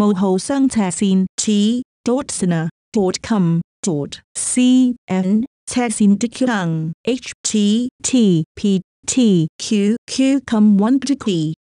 multiple 雙斜線 t dot center dot com dot cn 斜線的橋能 h t t p t q q com one degree